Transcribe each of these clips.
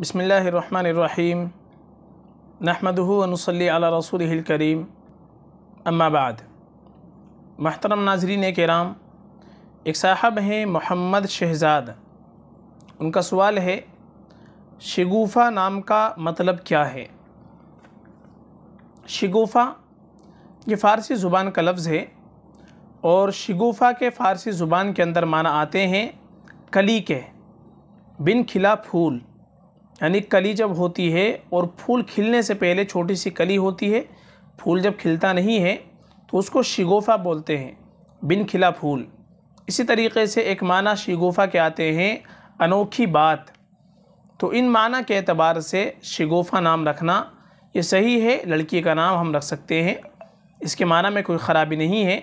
बसमीम नहमदनसली रसूल करीम अम्माबाद महतरम नाजरीन कराम एक साहब हैं मोहम्मद शहजाद उनका सवाल है शगुफ़ा नाम का मतलब क्या है शगुफ़ा ये फ़ारसी ज़ुबान का लफ्ज़ है और शगुफ़ा के फ़ारसी ज़ुबान के अंदर माना आते हैं कली के बिन खिला फूल यानी कली जब होती है और फूल खिलने से पहले छोटी सी कली होती है फूल जब खिलता नहीं है तो उसको शिगोफा बोलते हैं बिन खिला फूल इसी तरीके से एक माना शिगोफा के आते हैं अनोखी बात तो इन माना के अतबार से शिगोफा नाम रखना ये सही है लड़की का नाम हम रख सकते हैं इसके माना में कोई ख़राबी नहीं है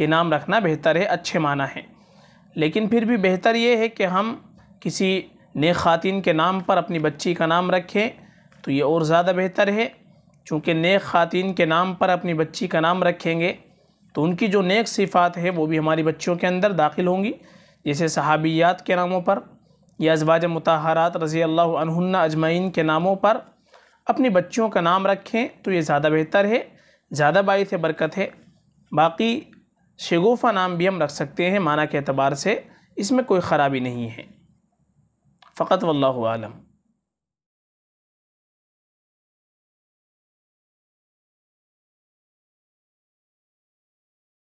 ये नाम रखना बेहतर है अच्छे माना है लेकिन फिर भी बेहतर ये है कि हम किसी नेक ख़ातिन के नाम पर अपनी बच्ची का नाम रखें तो ये और ज़्यादा बेहतर है चूँकि नेक ख़ातिन के नाम पर अपनी बच्ची का नाम रखेंगे तो उनकी जो नेक सिफ़ात है वो भी हमारी बच्चियों के अंदर दाखिल होंगी जैसे सहाबियात के नामों पर या अजवाज मतहरात रज़ी अल्लाह अजमैन के नामों पर अपनी बच्चियों का नाम रखें तो ये ज़्यादा बेहतर है ज़्यादा बायस बरकत है बाकी शगुफ़ा नाम भी हम रख सकते हैं माना के अतबार से इसमें कोई ख़राबी नहीं है فقط والله أعلم